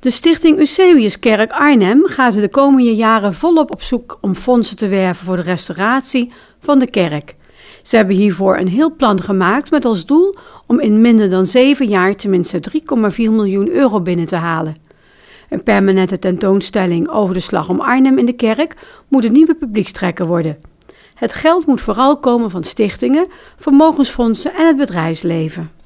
De Stichting Eusebiuskerk Arnhem gaat de komende jaren volop op zoek om fondsen te werven voor de restauratie van de kerk. Ze hebben hiervoor een heel plan gemaakt met als doel om in minder dan zeven jaar tenminste 3,4 miljoen euro binnen te halen. Een permanente tentoonstelling over de slag om Arnhem in de kerk moet een nieuwe publiekstrekker worden. Het geld moet vooral komen van stichtingen, vermogensfondsen en het bedrijfsleven.